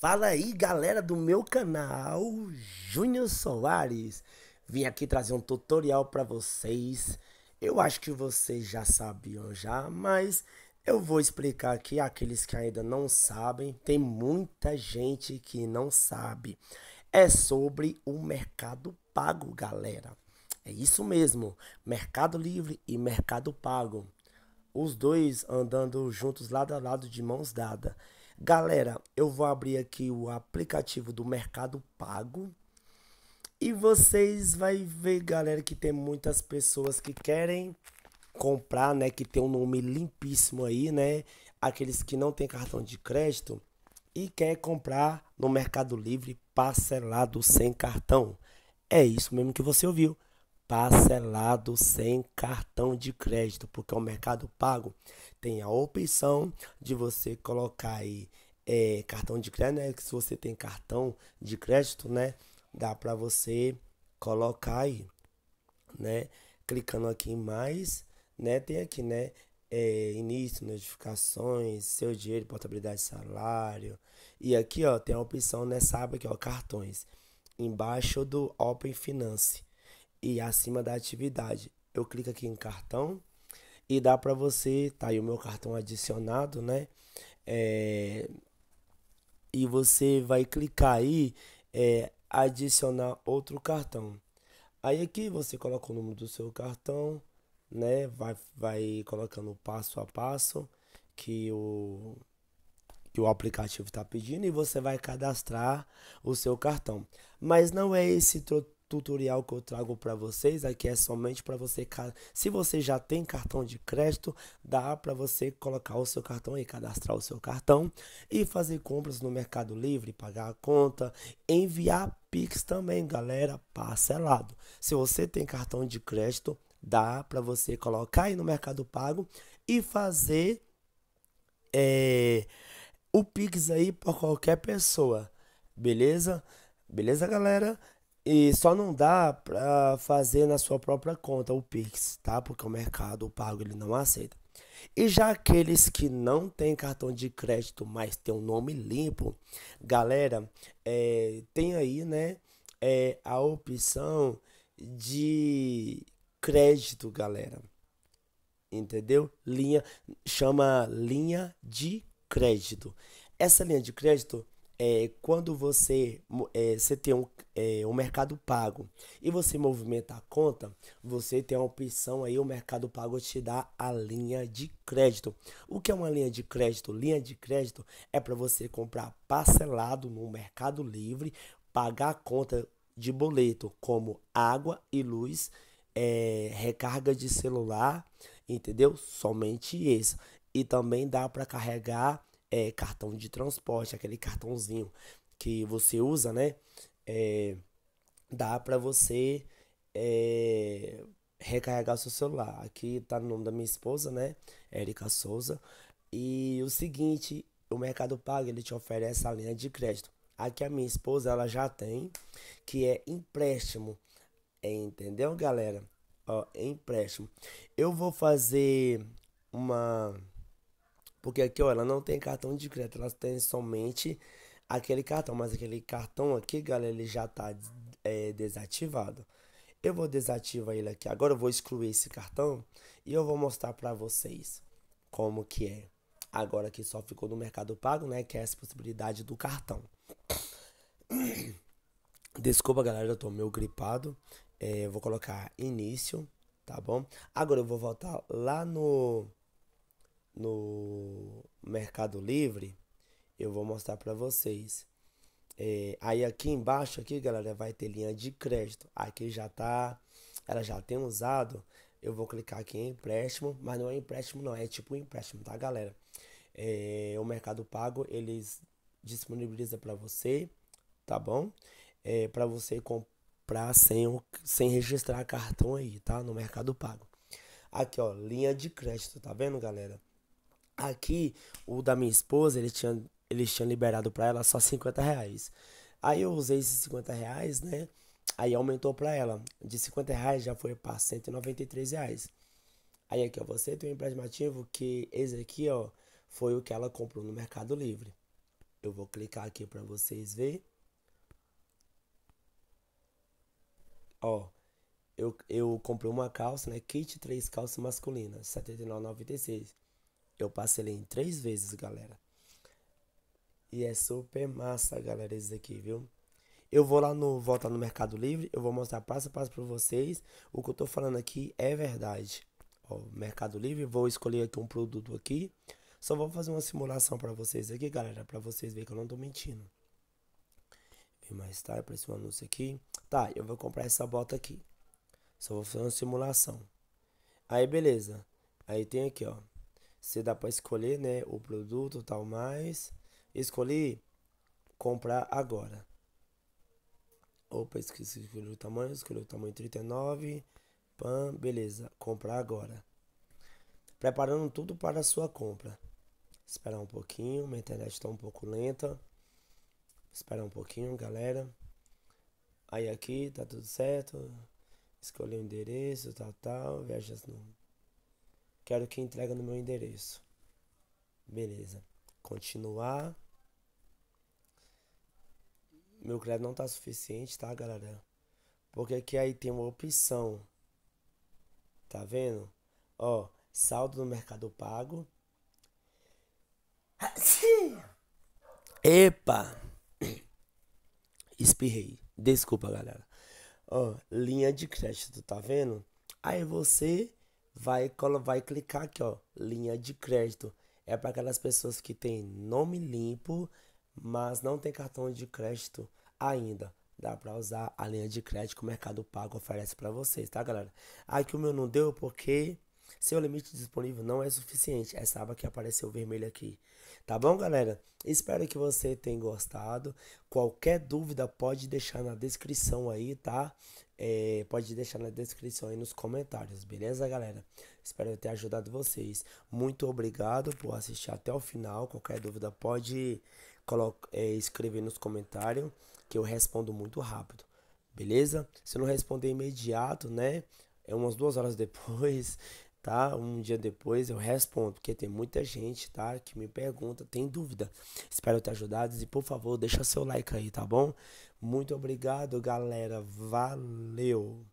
Fala aí galera do meu canal Júnior Soares Vim aqui trazer um tutorial para vocês Eu acho que vocês já sabiam já Mas eu vou explicar aqui aqueles que ainda não sabem Tem muita gente que não sabe É sobre o mercado pago galera É isso mesmo Mercado livre e mercado pago Os dois andando juntos lado a lado de mãos dadas Galera, eu vou abrir aqui o aplicativo do Mercado Pago. E vocês vai ver, galera, que tem muitas pessoas que querem comprar, né, que tem um nome limpíssimo aí, né? Aqueles que não tem cartão de crédito e quer comprar no Mercado Livre parcelado sem cartão. É isso mesmo que você ouviu parcelado sem cartão de crédito, porque o Mercado Pago tem a opção de você colocar aí é, cartão de crédito, né? Que se você tem cartão de crédito, né? Dá para você colocar aí, né? Clicando aqui em mais, né? Tem aqui, né? É, início, notificações, seu dinheiro, portabilidade, salário. E aqui, ó, tem a opção nessa né? aba aqui, ó, cartões. Embaixo do Open Finance e acima da atividade. Eu clico aqui em cartão e dá para você, tá aí o meu cartão adicionado, né? É, e você vai clicar aí, é, adicionar outro cartão. Aí aqui você coloca o número do seu cartão, né? Vai, vai colocando passo a passo que o que o aplicativo está pedindo e você vai cadastrar o seu cartão. Mas não é esse tutorial que eu trago para vocês aqui é somente para você, se você já tem cartão de crédito, dá para você colocar o seu cartão e cadastrar o seu cartão e fazer compras no Mercado Livre, pagar a conta, enviar Pix também, galera, parcelado. Se você tem cartão de crédito, dá para você colocar aí no Mercado Pago e fazer é, o Pix aí para qualquer pessoa, beleza? Beleza, galera? E só não dá para fazer na sua própria conta o Pix, tá? Porque o mercado o pago ele não aceita. E já aqueles que não têm cartão de crédito, mas tem um nome limpo, galera, é, tem aí, né, é, a opção de crédito, galera. Entendeu? Linha chama linha de crédito. Essa linha de crédito é, quando você, é, você tem um, é, um mercado pago e você movimenta a conta, você tem a opção aí, o mercado pago te dá a linha de crédito. O que é uma linha de crédito? Linha de crédito é para você comprar parcelado no mercado livre, pagar a conta de boleto como água e luz, é, recarga de celular, entendeu? Somente isso. E também dá para carregar é, cartão de transporte, aquele cartãozinho que você usa, né? É, dá para você é, recarregar seu celular. Aqui tá no nome da minha esposa, né? Érica Souza. E o seguinte, o Mercado Pago ele te oferece a linha de crédito. Aqui a minha esposa ela já tem, que é empréstimo. Entendeu, galera? Ó, empréstimo. Eu vou fazer uma porque aqui, ó, ela não tem cartão de crédito, ela tem somente aquele cartão. Mas aquele cartão aqui, galera, ele já tá é, desativado. Eu vou desativar ele aqui. Agora eu vou excluir esse cartão e eu vou mostrar pra vocês como que é. Agora que só ficou no Mercado Pago, né? Que é essa possibilidade do cartão. Desculpa, galera, eu tô meio gripado. É, eu vou colocar início, tá bom? Agora eu vou voltar lá no no Mercado Livre, eu vou mostrar para vocês. É, aí aqui embaixo, aqui, galera, vai ter linha de crédito. Aqui já tá, ela já tem usado. Eu vou clicar aqui em empréstimo, mas não é empréstimo não, é tipo empréstimo, tá, galera? É, o Mercado Pago, eles disponibiliza para você, tá bom? É, para você comprar sem, sem registrar cartão aí, tá? No Mercado Pago. Aqui, ó, linha de crédito, tá vendo, galera? Aqui, o da minha esposa, ele tinha, eles tinham liberado para ela só 50 reais. Aí eu usei esses 50 reais, né? Aí aumentou para ela. De 50 reais já foi para 193 reais. Aí aqui, ó, você tem um empréstimo que esse aqui, ó, foi o que ela comprou no Mercado Livre. Eu vou clicar aqui para vocês ver. Ó, eu, eu comprei uma calça, né? Kit 3 calça masculina, R$ 79,96. Eu ele em três vezes, galera. E é super massa, galera, esse aqui, viu? Eu vou lá no voltar no Mercado Livre, eu vou mostrar passo a passo para vocês. O que eu tô falando aqui é verdade. Ó, Mercado Livre, vou escolher aqui um produto aqui. Só vou fazer uma simulação para vocês aqui, galera, para vocês verem que eu não tô mentindo. Vem mais tarde, para esse anúncio aqui. Tá, eu vou comprar essa bota aqui. Só vou fazer uma simulação. Aí, beleza. Aí tem aqui, ó. Você dá para escolher, né, o produto, tal mais. Escolhi comprar agora. Opa, esqueci escolhi o tamanho, escolhi o tamanho 39. pan beleza, comprar agora. Preparando tudo para a sua compra. Esperar um pouquinho, minha internet está um pouco lenta. Esperar um pouquinho, galera. Aí aqui, tá tudo certo. Escolhi o endereço, tal, tal. Viajas no Quero que entrega no meu endereço. Beleza. Continuar. Meu crédito não tá suficiente, tá, galera? Porque aqui aí tem uma opção. Tá vendo? Ó, saldo no Mercado Pago. Epa! Espirrei. Desculpa, galera. Ó, linha de crédito, tá vendo? Aí você vai, vai clicar aqui, ó, linha de crédito. É para aquelas pessoas que têm nome limpo, mas não tem cartão de crédito ainda. Dá para usar a linha de crédito que o Mercado Pago oferece para vocês, tá, galera? Aqui o meu não deu porque seu limite disponível não é suficiente. Essa aba que apareceu vermelha aqui. Tá bom, galera? Espero que você tenha gostado. Qualquer dúvida pode deixar na descrição aí, tá? é, pode deixar na descrição e nos comentários, beleza, galera? Espero ter ajudado vocês. Muito obrigado por assistir até o final. Qualquer dúvida pode é, escrever nos comentários que eu respondo muito rápido, beleza? Se não responder imediato, né? É umas duas horas depois, tá? Um dia depois eu respondo, porque tem muita gente, tá? Que me pergunta, tem dúvida. Espero ter ajudado e por favor, deixa seu like aí, tá bom? Muito obrigado, galera. Valeu!